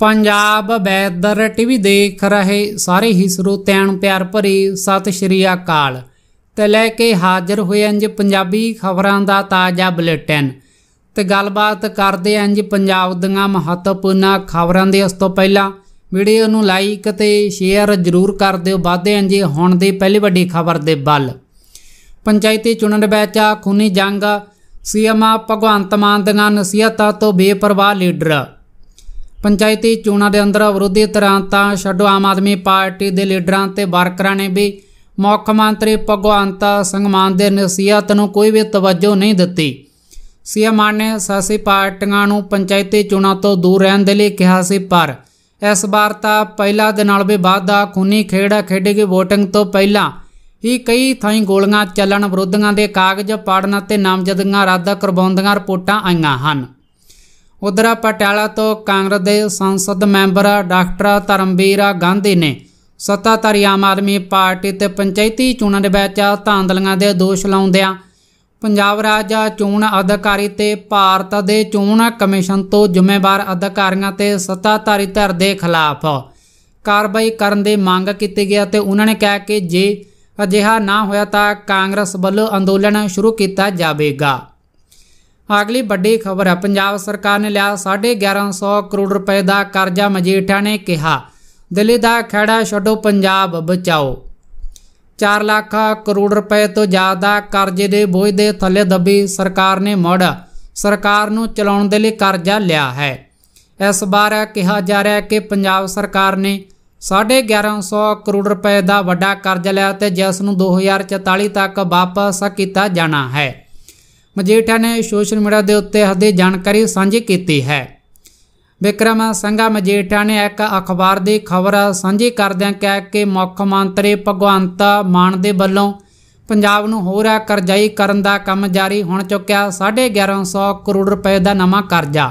Punjab weather TV ਦੇਖ ਰਹੇ ਸਾਰੇ ਹੀ ਸਰੋਤਿਆਂ ਨੂੰ ਪਿਆਰ ਭਰੀ ਸਤਿ ਸ਼੍ਰੀ ਅਕਾਲ ਤੇ ਲੈ ਕੇ ਹਾਜ਼ਰ ਹੋਏ ਅੰਜ ਪੰਜਾਬੀ ਖਬਰਾਂ ਦਾ ਤਾਜ਼ਾ ਬੁਲੇਟਿਨ ਤੇ ਗੱਲਬਾਤ ਕਰਦੇ ਅੰਜ ਪੰਜਾਬ ਦੀਆਂ ਮਹੱਤਵਪੂਰਨ ਖਬਰਾਂ ਦੇ ਉਸ ਤੋਂ ਪਹਿਲਾਂ ਵੀਡੀਓ ਨੂੰ ਲਾਈਕ ਤੇ ਸ਼ੇਅਰ ਜ਼ਰੂਰ ਕਰ ਦਿਓ ਵਾਧੇ ਅੰਜ ਹੁਣ ਦੀ ਪਹਿਲੀ ਵੱਡੀ ਖਬਰ ਦੇ ਵੱਲ ਪੰਚਾਇਤੀ ਚੁਣਨ ਵਿੱਚ ਖੂਨੀ ਜੰਗ ਸੀਐਮ ਭਗਵੰਤ ਮਾਨ ਦੀਆਂ ਨਸੀਹਤਾਂ ਤੋਂ ਬੇਪਰਵਾਹ ਲੀਡਰ ਪੰਚਾਇਤੀ ਚੋਣਾਂ ਦੇ ਅੰਦਰ ਵਿਰੋਧੀ ਧਿਰਾਂ ਤਾਂ ਛੱਡੋ ਆਮ ਆਦਮੀ ਪਾਰਟੀ ਦੇ ਲੀਡਰਾਂ ਤੇ ਵਰਕਰਾਂ ਨੇ ਵੀ ਮੁੱਖ ਮੰਤਰੀ ਭਗਵੰਤ ਸਿੰਘ ਮਾਨ ਦੇ ਨਸੀਹਤ ਨੂੰ ਕੋਈ ਵੀ ਤਵੱਜੋ ਨਹੀਂ ਦਿੱਤੀ ਸੀਐਮ ਮਾਨ ਨੇ ਸਾਸੀ ਪਾਰਟੀਆਂ ਨੂੰ ਪੰਚਾਇਤੀ ਚੋਣਾਂ ਤੋਂ ਦੂਰ ਰਹਿਣ ਦੇ ਲਈ ਕਿਹਾ ਸੀ ਪਰ ਇਸ ਵਾਰ ਤਾਂ ਪਹਿਲਾ ਦੇ ਨਾਲ ਵੀ ਵਾਧਾ ਖੂਨੀ ਖੇੜਾ ਖੇਡੇ ਗਈ VOTING ਤੋਂ ਪਹਿਲਾਂ ਹੀ ਕਈ ਥਾਈਂ ਗੋਲੀਆਂ ਚੱਲਣ ਵਿਰੋਧੀਆਂ ਦੇ ਕਾਗਜ਼ ਪਾੜਨ ਅਤੇ ਨਾਮਜ਼ਦਗੀਆਂ ਰੱਦ ਕਰਵਾਉਂਦੀਆਂ ਰਿਪੋਰਟਾਂ ਆਈਆਂ ਹਨ ਉਧਰ ਪਟਿਆਲਾ ਤੋਂ ਕਾਂਗਰਸ ਦੇ ਸੰਸਦ ਮੈਂਬਰ ਡਾਕਟਰ ਧਰਮਵੀਰ ਗਾਂਧੀ ਨੇ ਸੱਤਾਧਾਰੀ ਆਮ ਆਦਮੀ ਪਾਰਟੀ ਤੇ ਪੰਚਾਇਤੀ ਚੋਣਾਂ ਦੇ ਵਿੱਚ ਧਾਂਦਲੀਆਂ ਦੇ ਦੋਸ਼ ਲਾਉਂਦਿਆਂ ਪੰਜਾਬ ਰਾਜ ਚੋਣ ਅਧਿਕਾਰੀ ਤੇ ਭਾਰਤ ਦੇ ਚੋਣ ਕਮਿਸ਼ਨ ਤੋਂ ਜ਼ਿੰਮੇਵਾਰ ਅਧਿਕਾਰੀਆਂ ਤੇ ਸੱਤਾਧਾਰੀ ਧਿਰ ਦੇ ਖਿਲਾਫ ਕਾਰਵਾਈ ਕਰਨ ਦੀ ਮੰਗ ਕੀਤੀ ਗਈ ਤੇ ਉਹਨਾਂ ਨੇ ਕਿਹਾ ਕਿ ਜੇ ਅਜਿਹਾ ਨਾ ਹੋਇਆ ਤਾਂ ਕਾਂਗਰਸ ਵੱਲੋਂ ਅੰਦੋਲਨ ਸ਼ੁਰੂ ਕੀਤਾ ਜਾਵੇਗਾ ਅਗਲੀ ਵੱਡੀ ਖਬਰ ਹੈ ਪੰਜਾਬ ਸਰਕਾਰ ਨੇ ਲਿਆ 1150 ਕਰੋੜ ਰੁਪਏ ਦਾ ਕਰਜ਼ਾ ਮਜੀਠਾ ਨੇ ਕਿਹਾ ਦਿੱਲੀ ਦਾ ਖੜਾ ਛੱਡੋ ਪੰਜਾਬ ਬਚਾਓ 4 ਲੱਖ ਕਰੋੜ ਰੁਪਏ ਤੋਂ ਜ਼ਿਆਦਾ ਕਰਜ਼ੇ ਦੇ ਬੋਝ ਦੇ ਥੱਲੇ ਦੱਬੀ ਸਰਕਾਰ ਨੇ ਮੁੜ ਸਰਕਾਰ ਨੂੰ ਚਲਾਉਣ ਦੇ ਲਈ ਕਰਜ਼ਾ ਲਿਆ ਹੈ ਇਸ ਵਾਰ ਕਿਹਾ ਜਾ ਰਿਹਾ ਹੈ ਕਿ ਪੰਜਾਬ ਸਰਕਾਰ ਨੇ 1150 ਕਰੋੜ ਰੁਪਏ ਦਾ ਵੱਡਾ ਕਰਜ਼ਾ ਲਿਆ ਤੇ ਜਿਸ ਨੂੰ 2044 ਤੱਕ ਵਾਪਸ ਕੀਤਾ ਜਾਣਾ ਹੈ ਮਜੀਠਾ ਨੇ ਸੋਸ਼ਲ ਮੀਡੀਆ ਦੇ ਉੱਤੇ ਹਦੇ ਜਾਣਕਾਰੀ ਸਾਂਝੀ ਕੀਤੀ ਹੈ ਵਿਕਰਮ ਸੰਘਾ ਮਜੀਠਾ ਨੇ ਇੱਕ ਅਖਬਾਰ ਦੀ ਖਬਰ ਸਾਂਝੀ ਕਰਦਿਆਂ ਕਿਹਾ ਕਿ ਮੁੱਖ ਮੰਤਰੀ ਭਗਵੰਤ ਮਾਨ ਦੇ ਵੱਲੋਂ ਪੰਜਾਬ ਨੂੰ ਹੋਰ ਕਰਜ਼ਾਈ ਕਰਨ ਦਾ ਕੰਮ ਜਾਰੀ ਹੋਣ ਚੁੱਕਿਆ 1150 ਕਰੋੜ ਰੁਪਏ ਦਾ ਨਵਾਂ ਕਰਜ਼ਾ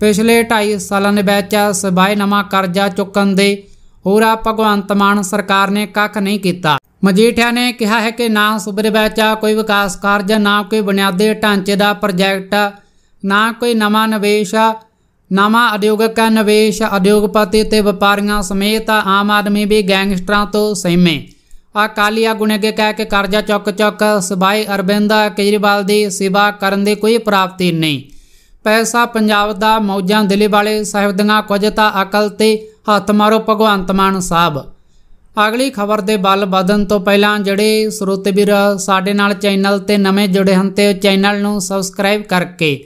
ਪਿਛਲੇ 2.5 ਸਾਲਾਂ ਦੇ ਵਿੱਚ ਸਬਾਏ ਨਵਾਂ ਕਰਜ਼ਾ ਚੁੱਕਣ ਦੇ ਹੋਰਾ ਭਗਵੰਤ ਮਾਨ ਸਰਕਾਰ ਨੇ ਕੱਖ ਨਹੀਂ ਕੀਤਾ ਮਜੀਠਿਆ ਨੇ ਕਿਹਾ ਹੈ ਕਿ ਨਾ ਸੂਬੇ ਵਿੱਚ ਕੋਈ ਵਿਕਾਸ ਕਾਰਜ ਨਾ ਕੋਈ ਬੁਨਿਆਦੀ ਢਾਂਚੇ ਦਾ ਪ੍ਰੋਜੈਕਟ ਨਾ ਕੋਈ ਨਵਾਂ ਨਿਵੇਸ਼ ਨਵਾਂ ਉਦਯੋਗਿਕ ਨਿਵੇਸ਼ ਉਦਯੋਗਪਤੀ ਤੇ ਵਪਾਰੀਆਂ ਸਮੇਤ ਆਮ ਆਦਮੀ ਵੀ ਗੈਂਗਸਟਰਾਂ ਤੋਂ ਸਹਿਮੇ ਅਕਾਲੀ ਆਗੂ ਨੇ ਕਹਿ ਕੇ ਕਰਜ਼ਾ ਚੁੱਕ ਚੁੱਕ ਸਬਾਈ ਅਰਬਿੰਦਾ ਕੇਜਰੀਵਾਲ ਦੀ ਸੇਵਾ ਕਰਨ ਦੀ ਕੋਈ ਪ੍ਰਾਪਤੀ ਨਹੀਂ ਪੈਸਾ ਪੰਜਾਬ ਦਾ ਮੌਜਾਂ ਦਿੱਲੀ ਵਾਲੇ ਸਾਹਿਬ ਦੀਆਂ ਕੁਝ ਤਾਂ ਅਕਲ ਤੇ ਹੱਥ ਮਾਰੋ ਭਗਵੰਤ ਮਾਨ ਸਾਹਿਬ ਅਗਲੀ ਖਬਰ ਦੇ ਵੱਲ ਵਧਣ ਤੋਂ ਪਹਿਲਾਂ ਜਿਹੜੇ ਸਰੋਤੇ ਵੀਰ ਸਾਡੇ ਨਾਲ ਚੈਨਲ ਤੇ ਨਵੇਂ ਜੁੜੇ ਹਨ ਤੇ ਚੈਨਲ ਨੂੰ ਸਬਸਕ੍ਰਾਈਬ ਕਰਕੇ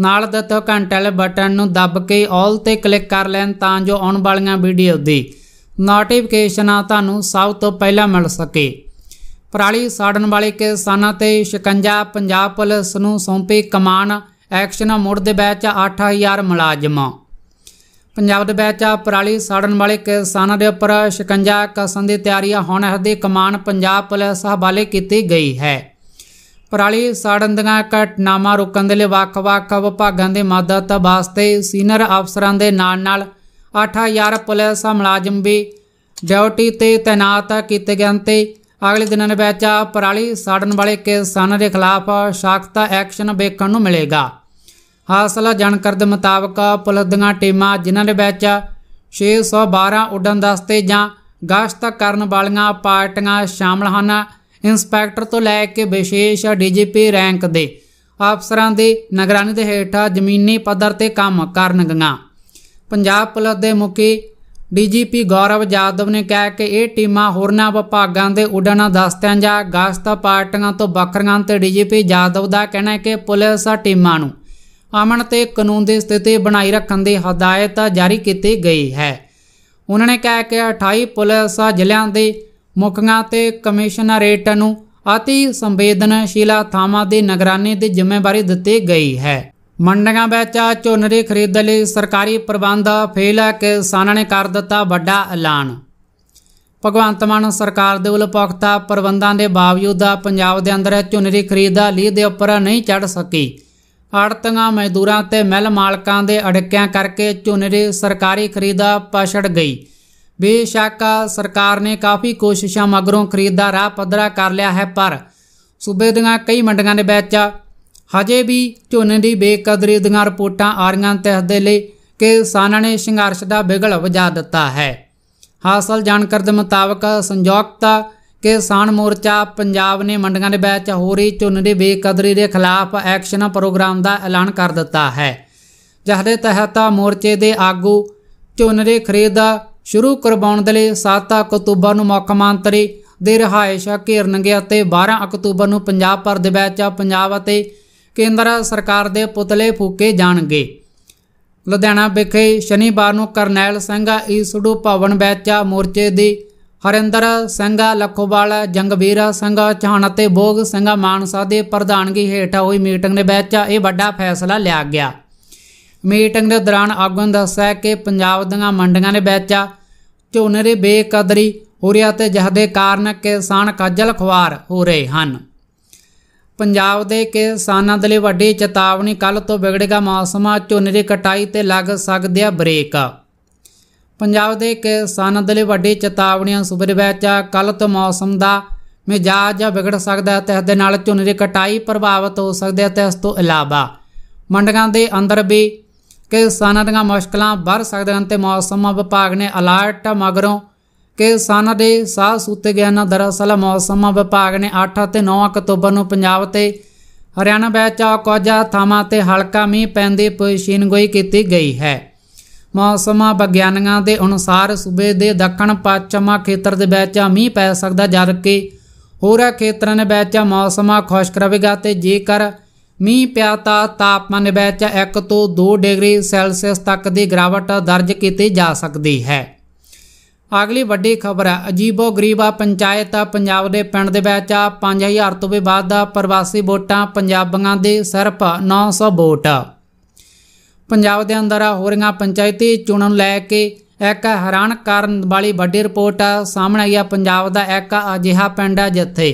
ਨਾਲ ਦਿੱਤੇ ਘੰਟੇ ਵਾਲੇ ਬਟਨ ਨੂੰ ਦਬ ਕੇ 올 ਤੇ ਕਲਿੱਕ ਕਰ ਲੈਣ ਤਾਂ ਜੋ ਆਉਣ ਵਾਲੀਆਂ ਵੀਡੀਓ ਦੀ ਨੋਟੀਫਿਕੇਸ਼ਨਾਂ ਤੁਹਾਨੂੰ ਸਭ ਤੋਂ ਪਹਿਲਾਂ ਮਿਲ ਸਕੇ ਪਰਾਲੀ ਸਾੜਨ ਵਾਲੇ ਕਿਸਾਨਾਂ ਤੇ ਸ਼ਿਕੰਜਾ ਪੰਜਾਬ ਪੁਲਿਸ ਨੂੰ ਸੌਂਪੀ ਕਮਾਨ ਐਕਸ਼ਨ ਮੋੜ ਦੇ ਵਿੱਚ 8000 ਮੁਲਾਜ਼ਮਾਂ ਪੰਜਾਬ ਦੇ ਵਿੱਚ ਪਰਾਲੀ ਸਾੜਨ ਵਾਲੇ ਕਿਸਾਨਾਂ ਦੇ ਉੱਪਰ ਸ਼ਿਕੰਜਾ ਕਸਣ ਦੀ ਤਿਆਰੀਆਂ ਹੁਣ ਹਦੇ ਕਮਾਨ ਪੰਜਾਬ ਪੁਲਿਸ ਹਵਾਲੇ ਕੀਤੀ ਗਈ ਹੈ ਪਰਾਲੀ ਸਾੜਨ ਦੀਆਂ ਘਟਨਾਵਾਂ ਰੋਕਣ ਦੇ ਲਈ ਵੱਖ-ਵੱਖ ਵਿਭਾਗਾਂ ਦੇ ਮਦਦ ਵਾਸਤੇ ਸੀਨੀਅਰ ਅਫਸਰਾਂ ਦੇ ਨਾਲ-ਨਾਲ 8000 ਪੁਲਿਸ ਮੁਲਾਜ਼ਮ ਵੀ ਡਿਊਟੀ ਤੇ ਤਾਇਨਾਤ ਕੀਤੇ ਗਏ ਅੰਤੇ ਅਗਲੇ ਦਿਨਾਂ ਦੇ ਵਿੱਚ ਪਰਾਲੀ ਸਾੜਨ ਵਾਲੇ ਕਿਸਾਨਾਂ ਦੇ ਖਿਲਾਫ ਸਖਤ ਐਕਸ਼ਨ ਵੇਖਣ ਨੂੰ ਮਿਲੇਗਾ ਹਾਸਲਾ ਜਾਣਕਾਰੀ ਦੇ ਮੁਤਾਬਕ ਪੁਲਿਸ ਦੀਆਂ ਟੀਮਾਂ ਜਿਨ੍ਹਾਂ ਦੇ ਵਿੱਚ 612 ਉਡਨ ਦਸਤੇ ਜਾਂ ਗਸ਼ਤ ਕਰਨ ਵਾਲੀਆਂ ਪਾਰਟੀਆਂ ਸ਼ਾਮਲ ਹਨ ਇੰਸਪੈਕਟਰ ਤੋਂ ਲੈ ਕੇ ਵਿਸ਼ੇਸ਼ ਡੀਜੀਪੀ ਰੈਂਕ ਦੇ ਅਫਸਰਾਂ ਦੇ ਨਿਗਰਾਨੀ ਦੇ ਹੇਠਾਂ ਜ਼ਮੀਨੀ ਪੱਧਰ ਤੇ ਕੰਮ ਕਰਨਗੀਆਂ ਪੰਜਾਬ ਪੁਲਿਸ ਦੇ ਮੁਖੀ ਡੀਜੀਪੀ ਗੌਰਵ ਜਾਦਵ ਨੇ ਕਿਹਾ ਕਿ ਇਹ ਟੀਮਾਂ ਹੋਰਨਾਂ ਵਿਭਾਗਾਂ ਦੇ ਉਡਣ ਦਸਤਿਆਂ ਜਾਂ ਗਸ਼ਤ ਪਾਰਟੀਆਂ ਤੋਂ ਵੱਖਰੀਆਂ ਤੇ ਡੀਜੀਪੀ ਜਾਦਵ ਦਾ ਕਹਿਣਾ ਹੈ ਕਿ ਪੁਲਿਸ ਟੀਮਾਂ ਨੂੰ ਅਮਨ ਤੇ ਕਾਨੂੰਨ ਦੀ ਸਥਿਤੀ ਬਣਾਈ ਰੱਖਣ ਦੀ ਹਦਾਇਤ ਜਾਰੀ ਕੀਤੀ ਗਈ ਹੈ ਉਹਨਾਂ ਨੇ ਕਿਹਾ ਕਿ 28 ਪੁਲਿਸ ਜ਼ਿਲ੍ਹਿਆਂ ਦੇ ਮੁਖੀਆਂ ਤੇ ਕਮਿਸ਼ਨਰੇਟ ਨੂੰ অতি ਸੰਵੇਦਨਸ਼ੀਲ ਥਾਵਾਂ ਦੀ ਨਿਗਰਾਨੀ ਦੀ ਜ਼ਿੰਮੇਵਾਰੀ ਦਿੱਤੀ ਗਈ ਹੈ ਮੰਡੀਆਂ ਵਿੱਚ ਝੋਨੇ ਖਰੀਦ ਲਈ ਸਰਕਾਰੀ ਪ੍ਰਬੰਧ ਫੇਲ ਹੈ ਕਿਸਾਨਾਂ ਨੇ ਕਰ ਦਿੱਤਾ ਵੱਡਾ ਐਲਾਨ ਭਗਵੰਤ ਮਾਨ ਸਰਕਾਰ ਦੇ ਵੱਲੋਂ ਪੁਖਤਾ ਪ੍ਰਬੰਧਾਂ ਦੇ ਬਾਵਜੂਦ ਪੰਜਾਬ ਦੇ ਅੰਦਰ ਝੋਨੇ ਦੀ ਖਰੀਦ ਲਈ ਦੇ ਉੱਪਰ ਨਹੀਂ ਚੜ ਸਕੀ ਆੜਤੀਆਂ ਮਜ਼ਦੂਰਾਂ ਤੇ ਮਿਲ ਮਾਲਕਾਂ ਦੇ ਅੜਕਿਆਂ ਕਰਕੇ ਝੋਨੇ ਸਰਕਾਰੀ ਖਰੀਦਾ ਪਛੜ ਗਈ ਬੇਸ਼ੱਕ ਸਰਕਾਰ ਨੇ ਕਾਫੀ ਕੋਸ਼ਿਸ਼ਾਂ ਮਗਰੋਂ ਖਰੀਦਾ ਰਾਹ ਪੱਧਰਾ ਕਰ ਲਿਆ ਹੈ ਪਰ ਸੂਬੇ ਦੀਆਂ ਕਈ ਮੰਡੀਆਂ ਦੇ ਵਿੱਚ ਹਜੇ ਵੀ ਝੋਨੇ ਦੀ ਬੇਕਦਰੀ ਦੀਆਂ ਰਿਪੋਰਟਾਂ ਆ ਰਹੀਆਂ ਤੇ ਹੱਦੇ ਲਈ ਕਿ ਸਾਨਾਂ ਨੇ ਸੰਘਰਸ਼ ਦਾ ਬਿਗਲ ਵਜਾ ਦਿੱਤਾ ਹੈ ਹਾਸਲ ਜਾਣਕਾਰੀ ਦੇ ਮੁਤਾਬਕ ਸੰਯੁਕਤ ਕਿਸਾਨ ਮੋਰਚਾ ਪੰਜਾਬ ਨੇ ਮੰਡੀਆਂ ਦੇ ਵਿੱਚ ਹੋ ਰਹੀ ਝੋਨੇ ਦੇ ਬੇਕਦਰੀ ਦੇ ਖਿਲਾਫ ਐਕਸ਼ਨ ਪ੍ਰੋਗਰਾਮ ਦਾ ਐਲਾਨ ਕਰ ਦਿੱਤਾ ਹੈ ਜਿਸ ਦੇ ਤਹਿਤ ਮੋਰਚੇ ਦੇ ਆਗੂ ਝੋਨੇ ਦੇ ਖਰੀਦ ਸ਼ੁਰੂ ਕਰਵਾਉਣ ਦੇ ਲਈ 7 ਅਕਤੂਬਰ ਨੂੰ ਮੁੱਖ ਮੰਤਰੀ ਦੇ ਰਹਾਇਸ਼ ਘੇਰਨਗੇ ਅਤੇ 12 ਅਕਤੂਬਰ ਨੂੰ ਪੰਜਾਬ ਪਰ ਦੇ ਵਿੱਚ ਪੰਜਾਬ ਅਤੇ ਕੇਂਦਰ ਸਰਕਾਰ ਦੇ ਪੁਤਲੇ ਫੂਕੇ ਜਾਣਗੇ ਲੁਧਿਆਣਾ ਵਿਖੇ ਸ਼ਨੀਵਾਰ ਨੂੰ ਕਰਨੈਲ ਸਿੰਘ ਈਸੜੂ ਭਵਨ ਵਿੱਚ ਮੋਰਚੇ ਦੀ ਹਰਿੰਦਰ ਸਿੰਘ ਲਖੋਵਾਲ ਜੰਗਵੀਰ ਸਿੰਘ ਚਾਹਣ ਅਤੇ ਬੋਗ ਸਿੰਘ ਮਾਨਸਾ ਦੇ ਪ੍ਰਧਾਨਗੀ ਹੇਠ ਹੋਈ ਮੀਟਿੰਗ ਦੇ ਵਿੱਚ ਇਹ ਵੱਡਾ ਫੈਸਲਾ ਲਿਆ ਗਿਆ ਮੀਟਿੰਗ ਦੇ ਦੌਰਾਨ ਆਗੂਆਂ ਦੱਸਿਆ ਕਿ ਪੰਜਾਬ ਦੀਆਂ ਮੰਡੀਆਂ ਦੇ ਵਿੱਚ ਝੋਨੇ ਦੇ ਬੇਕਦਰੀ ਹੋ ਤੇ ਅਤੇ ਜਹਦੇ ਕਾਰਨ ਕਿਸਾਨ ਕਾਜਲ ਖਵਾਰ ਹੋ ਰਹੇ ਹਨ ਪੰਜਾਬ ਦੇ ਕਿਸਾਨਾਂ ਦੇ ਲਈ ਵੱਡੀ ਚੇਤਾਵਨੀ ਕੱਲ ਤੋਂ ਵਿਗੜੇਗਾ ਮੌਸਮ ਝੋਨੇ ਦੀ ਕਟਾਈ ਤੇ ਲੱਗ ਸਕਦੇ ਆ ਬ੍ਰੇਕ ਪੰਜਾਬ ਦੇ ਕਿਸਾਨਾਂ ਦੇ ਲਈ ਵੱਡੀ ਚੇਤਾਵਨੀਆਂ ਸੁਬਰ ਵਿੱਚ ਕੱਲ ਤੋਂ ਮੌਸਮ ਦਾ ਮਿਜਾਜ ਵਿਗੜ ਸਕਦਾ ਹੈ ਤੇ ਇਸ ਦੇ ਨਾਲ ਝੋਨੇ ਦੀ ਕਟਾਈ ਪ੍ਰਭਾਵਿਤ ਹੋ ਸਕਦੀ ਹੈ ਤੇ ਇਸ ਤੋਂ ਇਲਾਵਾ ਮੰਡੀਆਂ ਦੇ ਅੰਦਰ ਵੀ ਕਿਸਾਨਾਂ ਦੀਆਂ ਮੁਸ਼ਕਲਾਂ ਵੱਧ ਸਕਦੀਆਂ ਤੇ ਮੌਸਮ ਵਿਭਾਗ ਨੇ ਅਲਰਟ ਮਗਰੋਂ ਕਿਸਾਨਾਂ ਦੇ ਸਾਹ ਗਿਆ ਗਿਆਨਾਂ ਦਰਅਸਲ ਮੌਸਮ ਵਿਭਾਗ ਨੇ 8 ਅਤੇ 9 ਅਕਤੂਬਰ ਨੂੰ ਪੰਜਾਬ ਤੇ ਹਰਿਆਣਾ ਵਿੱਚ ਕੁਝ ਥਾਵਾਂ ਤੇ ਹਲਕਾ ਮੀਂਹ ਪੈਣ ਦੀ ਪੇਸ਼ੀਨਗੋਈ ਕੀਤੀ ਗਈ ਹੈ ਮੌਸਮਾਂ ਵਿਗਿਆਨੀਆਂ ਦੇ ਅਨੁਸਾਰ ਸੂਬੇ ਦੇ ਦੱਖਣ ਪੱਛਮਾ ਖੇਤਰ ਦੇ ਵਿੱਚ ਮੀਂਹ ਪੈ ਸਕਦਾ ਜਦ ਕਿ ਹੋਰਾਂ ਖੇਤਰਾਂ ਦੇ ਵਿੱਚ ਮੌਸਮਾਂ ਖੁਸ਼ਕ ਰਹੇਗਾ ਤੇ ਜੇਕਰ ਮੀਂਹ ਪਿਆ ਤਾਂ ਤਾਪਮਾਨ ਵਿੱਚ 1 ਤੋਂ 2 ਡਿਗਰੀ ਸੈਲਸੀਅਸ ਤੱਕ ਦੀ ਗਿਰਾਵਟ ਦਰਜ ਕੀਤੀ ਜਾ ਸਕਦੀ ਹੈ ਅਗਲੀ ਵੱਡੀ ਖਬਰ ਹੈ ਅਜੀਬੋ ਗਰੀਬਾ ਪੰਚਾਇਤ ਪੰਜਾਬ ਦੇ ਪਿੰਡ ਦੇ ਵਿੱਚ 5000 ਤੋਂ ਵੀ ਵੱਧ ਪ੍ਰਵਾਸੀ ਵੋਟਾਂ ਪੰਜਾਬੀਆਂ ਦੇ ਸਿਰਫ 900 ਵੋਟ ਪੰਜਾਬ ਦੇ ਅੰਦਰ ਹੋ ਰਹੀਆਂ ਪੰਚਾਇਤੀ ਚੋਣਾਂ ਨੂੰ ਲੈ ਕੇ ਇੱਕ ਹੈਰਾਨ ਕਰਨ ਵਾਲੀ ਵੱਡੀ ਰਿਪੋਰਟ ਸਾਹਮਣੇ ਆਈ ਹੈ ਪੰਜਾਬ ਦਾ ਇੱਕ ਅਜਿਹਾ ਪਿੰਡ ਹੈ ਜਿੱਥੇ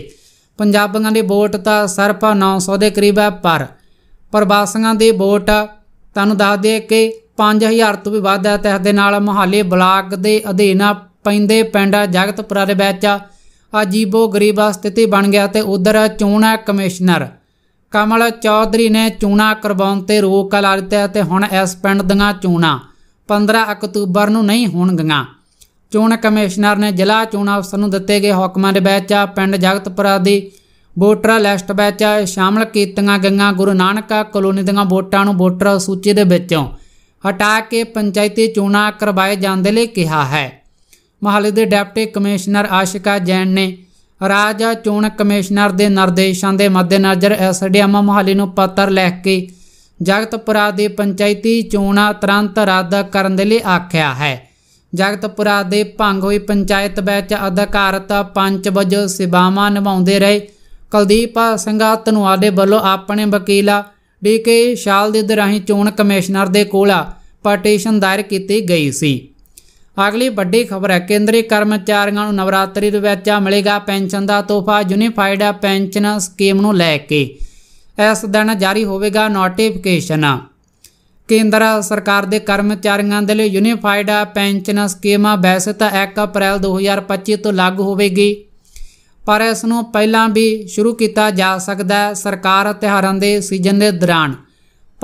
ਪੰਜਾਬੀਆਂ ਦੀ ਵੋਟ ਤਾਂ ਸਿਰਫ 900 ਦੇ ਕਰੀਬ ਹੈ ਪਰ ਪ੍ਰਵਾਸੀਆਂ ਦੇ ਵੋਟ ਤੁਹਾਨੂੰ ਦੱਸ ਦੇ ਕਿ 5000 ਤੋਂ ਵੀ ਵੱਧ ਹੈ ਤੇ ਇਸ ਦੇ ਨਾਲ ਮੁਹਾਲੇ ਬਲਾਕ ਦੇ ਅਧੀਨ ਪੈਂਦੇ ਪਿੰਡ ਜਗਤਪੁਰਾ ਦੇ ਵਿੱਚ ਅਜੀਬੋ ਗਰੀਬ ਸਥਿਤੀ ਬਣ ਗਿਆ ਤੇ ਉਧਰ ਚੋਣ ਕਮਿਸ਼ਨਰ ਕਮਲ ਚੌਧਰੀ ਨੇ ਚੂਣਾ ਕਰਵਾਉਣ ਤੇ ਰੋਕ ਲਾ ਦਿੱਤਾ ਤੇ ਹੁਣ ਇਸ ਪਿੰਡ ਦੀਆਂ ਚੂਣਾ 15 ਅਕਤੂਬਰ ਨੂੰ ਨਹੀਂ ਹੋਣਗੀਆਂ ਚੋਣ ਕਮਿਸ਼ਨਰ ਨੇ ਜ਼ਿਲ੍ਹਾ ਚੋਣ ਅਫਸਰ ਨੂੰ ਦਿੱਤੇ ਗਏ ਹੁਕਮਾਂ ਦੇ ਵਿੱਚ ਪਿੰਡ ਜਗਤਪੁਰਾ ਦੀ ਵੋਟਰ ਲਿਸਟ ਵਿੱਚ ਸ਼ਾਮਲ ਕੀਤੀਆਂ ਗਈਆਂ ਗੁਰੂ ਨਾਨਕ ਕਲੋਨੀ ਦੀਆਂ ਵੋਟਾਂ ਨੂੰ ਵੋਟਰ ਸੂਚੀ ਦੇ ਵਿੱਚੋਂ ਹਟਾ ਕੇ ਪੰਚਾਇਤੀ ਚੋਣਾਂ ਕਰਵਾਏ ਜਾਣ ਦੇ ਲਈ ਕਿਹਾ ਹੈ ਮਹਾਲੇ ਦੇ ਡਿਪਟੀ ਕਮਿਸ਼ਨਰ ਆਸ਼ਿਕਾ ਜੈਨ ਨੇ ਰਾਜ ਚੋਣ ਕਮਿਸ਼ਨਰ ਦੇ ਨਿਰਦੇਸ਼ਾਂ ਦੇ ਮੱਦੇਨਜ਼ਰ ਐਸਡੀਐਮ ਮੁਹਾਲੀ ਨੂੰ ਪੱਤਰ ਲਿਖ ਕੇ ਜਗਤਪੁਰਾ ਦੇ ਪੰਚਾਇਤੀ ਚੋਣਾਂ ਤੁਰੰਤ ਰੱਦ ਕਰਨ ਦੇ ਲਈ ਆਖਿਆ ਹੈ ਜਗਤਪੁਰਾ ਦੇ ਭੰਗ ਹੋਈ ਪੰਚਾਇਤ ਵਿੱਚ ਅਧਿਕਾਰਤ ਪੰਚ ਵਜੋਂ ਸੇਵਾਵਾਂ ਨਿਭਾਉਂਦੇ ਰਹੇ ਕੁਲਦੀਪ ਤਨਵਾਲ ਦੇ ਵੱਲੋਂ ਆਪਣੇ ਵਕੀਲ ਡੀਕੇ ਸ਼ਾਲ ਦੇ ਦਰਾਹੀ ਚੋਣ ਕਮਿਸ਼ਨਰ ਦੇ ਕੋਲ ਪਟੀਸ਼ਨ ਦਾਇਰ ਕੀਤੀ ਗਈ ਸੀ ਅਗਲੀ ਵੱਡੀ ਖਬਰ ਹੈ ਕੇਂਦਰੀ ਕਰਮਚਾਰੀਆਂ ਨੂੰ ਨਵਰਾਤਰੀ ਦੇ ਵਿੱਚ ਮਿਲੇਗਾ ਪੈਨਸ਼ਨ ਦਾ ਤੋਹਫਾ ਯੂਨੀਫਾਈਡ ਪੈਨਸ਼ਨ ਸਕੀਮ ਨੂੰ ਲੈ ਕੇ ਇਸ ਦਿਨ ਜਾਰੀ ਹੋਵੇਗਾ ਨੋਟੀਫਿਕੇਸ਼ਨ ਕੇਂਦਰ ਸਰਕਾਰ ਦੇ ਕਰਮਚਾਰੀਆਂ ਦੇ ਲਈ ਯੂਨੀਫਾਈਡ ਪੈਨਸ਼ਨ ਸਕੀਮ ਵੈਸੇ ਤਾਂ 1 ਅਪ੍ਰੈਲ 2025 ਤੋਂ ਲਾਗੂ ਹੋਵੇਗੀ ਪਰ ਇਸ ਨੂੰ ਪਹਿਲਾਂ ਵੀ ਸ਼ੁਰੂ ਕੀਤਾ ਜਾ ਸਕਦਾ ਹੈ ਸਰਕਾਰ ਤਿਹਾਰਾਂ ਦੇ ਸੀਜ਼ਨ ਦੇ ਦੌਰਾਨ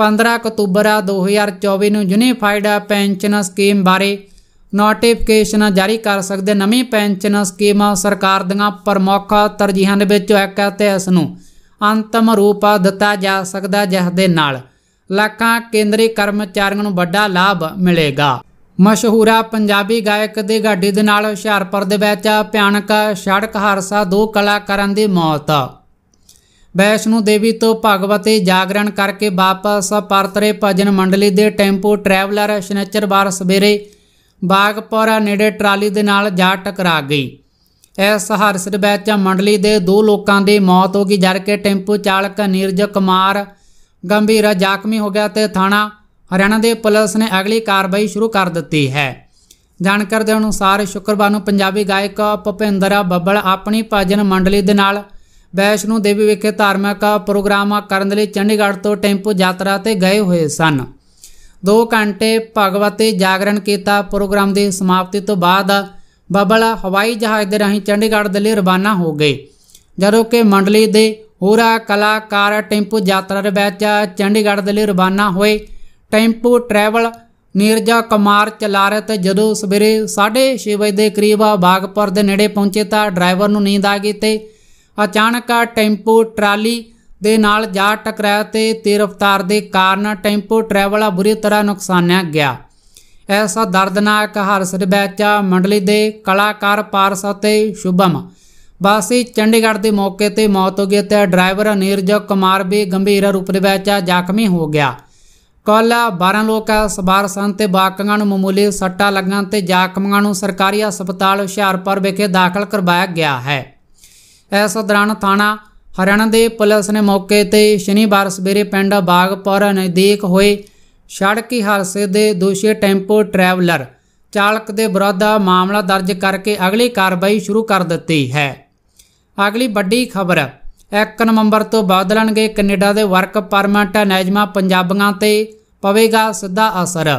15 ਅਕਤੂਬਰ 2024 ਨੂੰ ਯੂਨੀਫਾਈਡ ਪੈਨਸ਼ਨ ਸਕੀਮ ਬਾਰੇ ਨੋਟੀਫਿਕੇਸ਼ਨ ਜਾਰੀ ਕਰ ਸਕਦੇ ਨਵੀਂ ਪੈਨਸ਼ਨ ਸਕੀਮ ਸਰਕਾਰ ਦੀਆਂ ਪ੍ਰਮੁੱਖ ਤਰਜੀਹਾਂ ਦੇ ਵਿੱਚੋਂ ਇੱਕ ਹੈ ਤੇ ਇਸ ਨੂੰ ਅੰਤਮ ਰੂਪ ਦਿੱਤਾ ਜਾ ਸਕਦਾ ਜਿਸ ਦੇ ਨਾਲ ਲੱਖਾਂ ਕੇਂਦਰੀ ਕਰਮਚਾਰੀਆਂ ਨੂੰ ਵੱਡਾ ਲਾਭ ਮਿਲੇਗਾ ਮਸ਼ਹੂਰਾ ਪੰਜਾਬੀ ਗਾਇਕ ਦੀ ਗੱਡੀ ਦੇ ਨਾਲ ਹੁਸ਼ਿਆਰਪੁਰ ਦੇ ਵਿੱਚ ਭਿਆਨਕ ਸੜਕ ਹਾਦਸਾ ਦੋ ਕਲਾਕਾਰਾਂ ਦੀ ਮੌਤ ਬੈਸ਼ਨੂ ਦੇਵੀ ਤੋਂ ਭਗਵਤੀ ਜਾਗਰਣ ਕਰਕੇ ਵਾਪਸ ਪਰਤਰੇ ਭਜਨ ਮੰਡਲੀ ਦੇ ਟੈਂਪੋ ਟਰੈਵਲਰ ਬਾਰ ਸਵੇਰੇ ਬਾਗਪੌਰਾ ਨੇੜੇ ਟਰਾਲੀ ਦੇ ਨਾਲ ਜਾ ਟਕਰਾ ਗਈ ਇਸ ਹਾਦਸੇ ਵਿੱਚ ਮੰਡਲੀ ਦੇ ਦੋ ਲੋਕਾਂ ਦੀ ਮੌਤ ਹੋ ਗਈ ਕਿ ਟੈਂਪੂ ਚਾਲਕ ਨੀਰਜ ਕੁਮਾਰ ਗੰਭੀਰ ਜ਼ਖਮੀ ਹੋ ਗਿਆ ਤੇ ਥਾਣਾ ਹਰਿਆਣਾ ਦੇ ਪੁਲਿਸ ਨੇ ਅਗਲੀ ਕਾਰਵਾਈ ਸ਼ੁਰੂ ਕਰ ਦਿੱਤੀ ਹੈ ਜਾਣਕਾਰੀ ਦੇ ਅਨੁਸਾਰ ਸ਼ੁੱਕਰਵਾਰ ਨੂੰ ਪੰਜਾਬੀ ਗਾਇਕ ਭੁਪਿੰਦਰ ਬੱਬਲ ਆਪਣੀ ਭਜਨ ਮੰਡਲੀ ਦੇ ਨਾਲ ਵੈਸ਼ਨੂ ਦੇਵੀ ਵਿਖੇ ਧਾਰਮਿਕ ਪ੍ਰੋਗਰਾਮ ਕਰਨ ਲਈ ਚੰਡੀਗੜ੍ਹ ਤੋਂ ਟੈਂਪੂ ਯਾਤਰਾ ਤੇ ਗਏ ਹੋਏ ਸਨ 2 ਘੰਟੇ ਭਗਵਤੇ ਜਾਗਰਣ ਕੀਤਾ ਪ੍ਰੋਗਰਾਮ ਦੀ ਸਮਾਪਤੀ ਤੋਂ ਬਾਅਦ ਬਬਲ ਹਵਾਈ ਜਹਾਜ਼ ਦੇ ਰਾਹੀਂ ਚੰਡੀਗੜ੍ਹ ਦੇ ਲਈ ਰਵਾਨਾ ਹੋ ਗਏ ਜਦੋਂ ਕਿ ਮੰਡਲੀ ਦੇ ਹੋਰਾ ਕਲਾਕਾਰ ਟੈਂਪੂ ਯਾਤਰਾ ਦੇ ਵਿੱਚ ਚੰਡੀਗੜ੍ਹ ਦੇ ਲਈ ਰਵਾਨਾ ਹੋਏ ਟੈਂਪੂ ਟਰੈਵਲ ਨੀਰਜਾ ਕੁਮਾਰ ਚਲਾ ਰਿਹਾ ਤੇ ਜਦੋਂ ਸਵੇਰੇ 6:30 ਵਜੇ ਦੇ ਕਰੀਬ ਬਾਗਪੁਰ ਦੇ ਨੇੜੇ ਪਹੁੰਚੇ ਤਾਂ ਡਰਾਈਵਰ ਨੂੰ ਨੀਂਦ ਆ ਗਈ ਤੇ ਅਚਾਨਕ ਟੈਂਪੂ ਟਰਾਲੀ ਦੇ ਨਾਲ ਜਾ ਟਕਰਾਇਆ ਤੇ ਤੇਜ਼ ਰਫ਼ਤਾਰ ਦੇ ਕਾਰਨ ਟੈਂਪੋ ਆ ਬੁਰੀ ਤਰ੍ਹਾਂ ਨੁਕਸਾਨਿਆ ਗਿਆ ਐਸਾ ਦਰਦਨਾਕ ਹਾਦਸੇ ਵਿੱਚ ਮੰਡਲੀ ਦੇ ਕਲਾਕਾਰ ਪਾਰਸ ਅਤੇ ਸ਼ੁਭਮ ਵਾਸੀ ਚੰਡੀਗੜ੍ਹ ਦੇ ਮੌਕੇ ਤੇ ਮੌਤ ਹੋ ਗਈ ਤੇ ਡਰਾਈਵਰ ਅਨੀਰਜ ਕੁਮਾਰ ਵੀ ਗੰਭੀਰ ਰੂਪ ਦੇ ਵਿੱਚ ਜ਼ਖਮੀ ਹੋ ਗਿਆ ਕੱਲ 12 ਲੋਕ ਸਬਾਰ ਸੰਤ ਤੇ ਬਾਕੀਆਂ ਨੂੰ ਮਾਮੂਲੀ ਸੱਟਾਂ ਲੱਗਣ ਤੇ ਜ਼ਖਮੀਆਂ ਨੂੰ ਸਰਕਾਰੀ ਹਸਪਤਾਲ ਹੁਸ਼ਿਆਰਪੁਰ ਵਿਖੇ ਦਾਖਲ ਕਰਵਾਇਆ ਗਿਆ ਹੈ ਐਸਾ ਦੌਰਾਨ ਥਾਣਾ ਹਰਿਆਣਾ ਦੇ ਪੁਲਿਸ ਨੇ ਮੌਕੇ ਤੇ ਸ਼ਨੀਵਾਰ ਸਵੇਰੇ ਪਿੰਡ ਬਾਗਪੁਰ ਨਜ਼ਦੀਕ ਹੋਏ ਸੜਕੀ ਹਾਦਸੇ ਦੇ ਦੋਸ਼ੀ ਟੈਂਪੋ ਟਰੈਵਲਰ ਚਾਲਕ ਦੇ ਵਿਰੁੱਧ ਮਾਮਲਾ ਦਰਜ ਕਰਕੇ ਅਗਲੀ ਕਾਰਵਾਈ ਸ਼ੁਰੂ ਕਰ ਦਿੱਤੀ ਹੈ ਅਗਲੀ ਵੱਡੀ ਖਬਰ 1 ਨਵੰਬਰ ਤੋਂ ਬਦਲਣਗੇ ਕੈਨੇਡਾ ਦੇ ਵਰਕ ਪਰਮਿਟ ਨੈਜਮਾ ਪੰਜਾਬੀਆਂ ਤੇ ਪਵੇਗਾ ਸਿੱਧਾ ਅਸਰ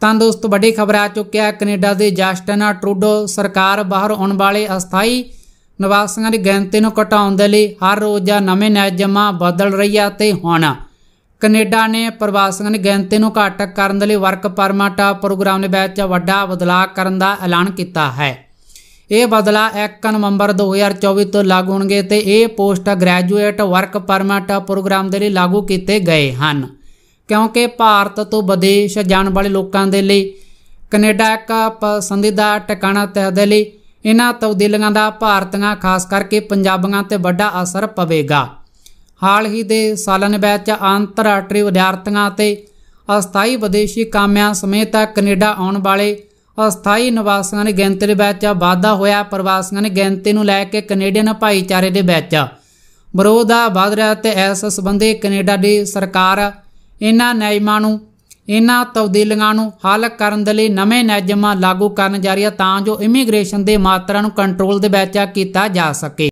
ਤਾਂ ਦੋਸਤੋ ਵੱਡੀ ਖਬਰ ਆ ਚੁੱਕਿਆ ਕੈਨੇਡਾ ਦੇ ਜਸਟਨ ਟਰੂਡੋ ਸਰਕਾਰ ਬਾਹਰ ਆਉਣ ਵਾਲੇ ਅਸਥਾਈ ਨਿਵਾਸੀਆਂ ਦੀ ਗਿਣਤੀ ਨੂੰ ਘਟਾਉਣ ਦੇ ਲਈ ਹਰ ਰੋਜ਼ ਆ ਨਵੇਂ ਨਿਯਮਾਂ ਬਦਲ ਰਹੀ ਹੈ ਤੇ ਹੁਣ ਕੈਨੇਡਾ ਨੇ ਪ੍ਰਵਾਸੀਆਂ ਦੀ ਗਿਣਤੀ ਨੂੰ ਘਟ ਕਰਨ ਦੇ ਲਈ ਵਰਕ ਪਰਮਿਟ ਪ੍ਰੋਗਰਾਮ ਦੇ ਵਿੱਚ ਵੱਡਾ ਬਦਲਾਅ ਕਰਨ ਦਾ ਐਲਾਨ ਕੀਤਾ ਹੈ ਇਹ ਬਦਲਾ 1 ਨਵੰਬਰ 2024 ਤੋਂ ਲਾਗੂ ਹੋਣਗੇ ਤੇ ਇਹ post graduate work permit program ਦੇ ਲਈ ਲਾਗੂ ਕੀਤੇ ਗਏ ਹਨ ਕਿਉਂਕਿ ਭਾਰਤ ਤੋਂ ਵਿਦੇਸ਼ ਜਾਣ ਵਾਲੇ ਲੋਕਾਂ ਦੇ ਲਈ ਕੈਨੇਡਾ ਇੱਕ ਪਸੰਦੀਦਾ ਟਿਕਾਣਾ ਤਹਿ ਦੇ ਲਈ ਇਹਨਾਂ ਤਬਦੀਲੀਆਂ ਦਾ ਭਾਰਤੀਆਂ ਖਾਸ ਕਰਕੇ ਪੰਜਾਬੀਆਂ ਤੇ ਵੱਡਾ ਅਸਰ ਪਵੇਗਾ ਹਾਲ ਹੀ ਦੇ ਸਾਲਾਂ ਵਿੱਚ ਅੰਤਰਰਾਸ਼ਟਰੀ ਵਿਦਿਆਰਥੀਆਂ ਤੇ ਅਸਥਾਈ ਵਿਦੇਸ਼ੀ ਕਾਮਿਆਂ ਸਮੇਤ ਕੈਨੇਡਾ ਆਉਣ ਵਾਲੇ ਅਸਥਾਈ ਨਿਵਾਸੀਆਂ ਦੀ ਗਿਣਤੀ ਵਿੱਚ ਵਾਧਾ ਹੋਇਆ ਪ੍ਰਵਾਸੀਆਂ ਦੀ ਗਿਣਤੀ ਨੂੰ ਲੈ ਕੇ ਕੈਨੇਡੀਅਨ ਭਾਈਚਾਰੇ ਦੇ ਵਿੱਚ ਵਿਰੋਧ ਆ ਵਧ ਰਿਹਾ ਤੇ ਇਸ ਸੰਬੰਧੀ ਕੈਨੇਡਾ ਦੀ ਸਰਕਾਰ ਇਹਨਾਂ ਨਿਯਮਾਂ ਨੂੰ ਇਹਨਾਂ ਤਬਦੀਲੀਆਂ ਨੂੰ ਹੱਲ ਕਰਨ ਦੇ ਲਈ ਨਵੇਂ ਨਿਯਮਾਂ ਲਾਗੂ ਕਰਨ ਜਾ ਰਹੀ ਹੈ ਤਾਂ ਜੋ ਇਮੀਗ੍ਰੇਸ਼ਨ ਦੇ ਮਾਤਰਾ ਨੂੰ ਕੰਟਰੋਲ ਦੇ ਵਿੱਚ ਆ ਕੀਤਾ ਜਾ ਸਕੇ